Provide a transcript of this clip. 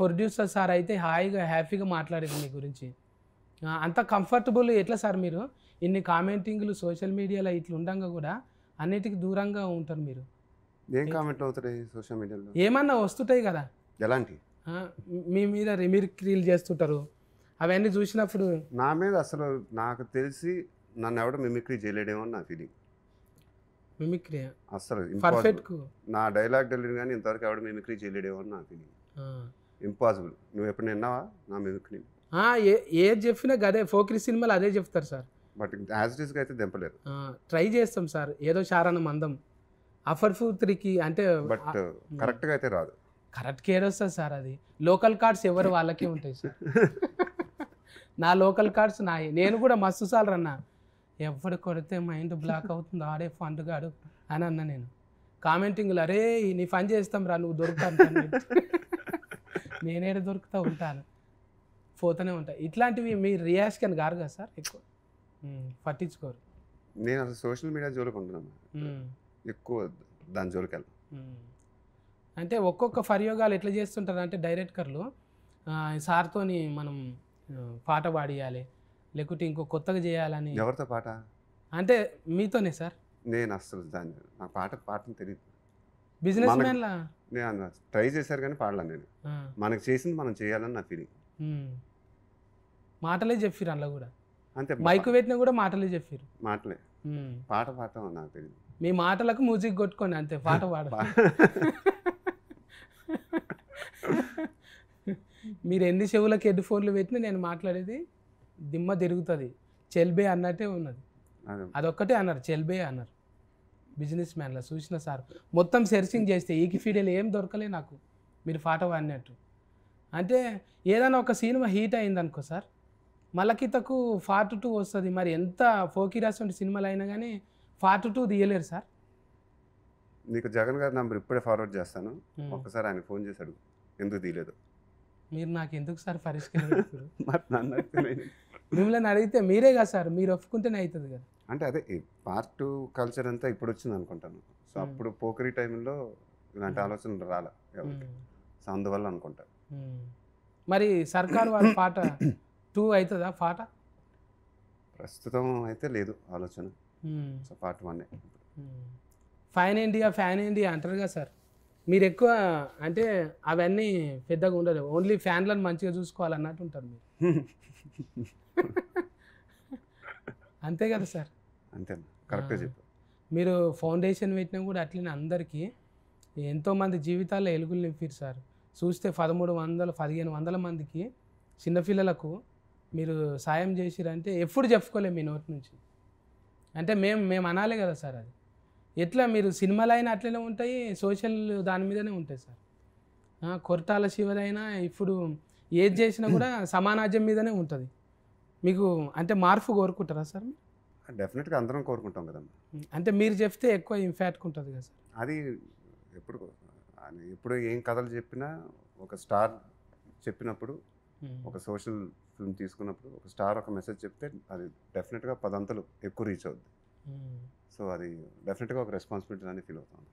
producer sir అయితే హాయిగా హ్యాపీగా మాట్లాడేది మీ గురించి అంత కంఫర్టబుల్ ఎట్లా సార్ మీరు ఇన్ని కామెంటింగ్లు సోషల్ మీడియాలో ఇట్లా ఉండగా కూడా అన్నిటికి దూరంగా ఉంటారు మీరు ఏం కామెంట్ అవుతాయి సోషల్ మీడియాలో ఏమన్నా వస్తుంటాయి కదా ఎలాంటి మీ మీద రిమిర్క్రీలు చేస్తుంటారు అవన్నీ చూసినప్పుడు నా మీద అసలు నాకు తెలిసి నన్ను ఎవడ మిమిక్రీ చేయలేడేమో నా ఫీలింగ్ మిమిక్రీ అసలు నా డైలాగ్ డెలివరీ కానీ ఇంతవరకు ఎవడ మిమిక్రీ చేయలేడేమో నా ఫీలింగ్ ఇంపాసిబుల్ నువ్వు ఎప్పుడు విన్నావా నా మెదుకుని ఏది చెప్పినా అదే ఫోక్రీ సినిమాలు అదే చెప్తారు సార్ బట్ యాజ్ ఇట్ అయితే దింపలేదు ట్రై చేస్తాం సార్ ఏదో శారాను మందం అఫర్ త్రీకి అంటే బట్ కరెక్ట్గా అయితే రాదు కరెక్ట్ కేర్ వస్తుంది సార్ అది లోకల్ కార్డ్స్ ఎవరు వాళ్ళకే ఉంటాయి సార్ నా లోకల్ కార్డ్స్ నాయి నేను కూడా మస్తు సార్ అన్న ఎవరు కొడితే మైండ్ బ్లాక్ అవుతుంది ఆడే ఫండ్ గాడు అని అన్నా నేను కామెంటింగ్లు అరే నీ ఫండ్ చేస్తాం రా నువ్వు దొరుకుతాను నేనే దొరుకుతూ ఉంటాను పోతూనే ఉంటాయి ఇట్లాంటివి మీ రియాక్షన్ గారు కదా సార్ ఎక్కువ పట్టించుకోరు నేను అసలు సోషల్ మీడియా జోలికి ఉంటున్నాను ఎక్కువ దాని జోలికి వెళ్ళాను అంటే ఒక్కొక్క ఫర్యోగాలు ఎట్లా చేస్తుంటారు అంటే డైరెక్టర్లు సార్తోని మనం పాట పాడియాలి లేకుంటే ఇంకో కొత్తగా చేయాలని ఎవరితో పాట అంటే మీతోనే సార్ నేను అసలు దాన్ని నాకు పాట పాటను తెలియదు బిజినెస్ నేను ట్రై చేశారు కానీ పాడలే నేను మనకు చేసింది మనం చేయాలని నా ఫీలింగ్ మాటలే చెప్పారు అందులో కూడా అంతే మైక్ పెట్టినా కూడా మాటలే చెప్పారు మాటలే పాట పాడటం నాకు తెలియదు మీ మాటలకు మ్యూజిక్ కొట్టుకోండి అంతే పాట పాడ మీరు ఎన్ని చెవులకు హెడ్ ఫోన్లు పెట్టినా నేను మాట్లాడేది దిమ్మ తిరుగుతుంది చెల్బే అన్నట్టే ఉన్నది అదొక్కటే అన్నారు చెల్బే అన్నారు బిజినెస్ మ్యాన్లో చూసిన సార్ మొత్తం సెర్చింగ్ చేస్తే ఈకి ఫీడీలు ఏం దొరకలే నాకు మీరు పాట అన్నట్టు అంటే ఏదైనా ఒక సినిమా హీట్ అయింది అనుకో సార్ మలకితకు ఫార్ట్ టూ వస్తుంది మరి ఎంత ఫోకిరాస్ వంటి సినిమాలు అయినా కానీ ఫార్ట్ టూ తీయలేరు సార్ నీకు జగన్ గారి నంబర్ ఇప్పుడే ఫార్వర్డ్ చేస్తాను ఒక్కసారి ఆయన ఫోన్ చేశాడు ఎందుకు తీయలేదు మీరు నాకు ఎందుకు సార్ పరిష్కరించారు మిమ్మల్ని అడిగితే మీరే కదా సార్ మీరు ఒప్పుకుంటేనే అవుతుంది కదా అంటే అదే పార్ట్ టూ కల్చర్ అంతా ఇప్పుడు వచ్చింది అనుకుంటాను సో అప్పుడు పోకరీ టైంలో ఇలాంటి ఆలోచన రాలే సో అందువల్ల అనుకుంటాను మరి సర్కార్ వాళ్ళ పాట టూ అవుతుందా పాట ప్రస్తుతం అయితే లేదు ఆలోచన so part one fine India fan India అంటారు కదా సార్ మీరు ఎక్కువ అంటే అవన్నీ పెద్దగా ఉండదు ఓన్లీ ఫ్యాన్లను మంచిగా చూసుకోవాలన్నట్టు ఉంటారు మీరు అంతే కదా సార్ అంతే కరెక్ట్గా మీరు ఫౌండేషన్ పెట్టినా కూడా అట్లనే అందరికీ ఎంతోమంది జీవితాల్లో ఎలుగులు నింపారు సార్ చూస్తే పదమూడు వందలు పదిహేను వందల మందికి చిన్నపిల్లలకు మీరు సాయం చేసిరంటే ఎప్పుడు చెప్పుకోలేము మీ నోటి నుంచి అంటే మేము మేము అనాలి కదా సార్ అది ఎట్లా మీరు సినిమాలు అయినా అట్లనే ఉంటాయి సోషల్ దాని మీదనే ఉంటాయి సార్ కొరటాల శివదైనా ఇప్పుడు ఏది చేసినా కూడా సమానాజ్యం మీదనే ఉంటుంది మీకు అంటే మార్పు కోరుకుంటారా సార్ మీరు డెఫినెట్గా అందరం కోరుకుంటాం కదమ్మా అంటే మీరు చెప్తే ఎక్కువ ఇంపాక్ట్ ఉంటుంది కదా సార్ అది ఎప్పుడు ఎప్పుడు ఏం కథలు చెప్పినా ఒక స్టార్ చెప్పినప్పుడు ఒక సోషల్ ఫిల్మ్ తీసుకున్నప్పుడు ఒక స్టార్ ఒక మెసేజ్ చెప్తే అది డెఫినెట్గా పదంతలు ఎక్కువ రీచ్ అవుద్ది సో అది డెఫినెట్గా ఒక రెస్పాన్సిబిలిటీ అని ఫీల్ అవుతాం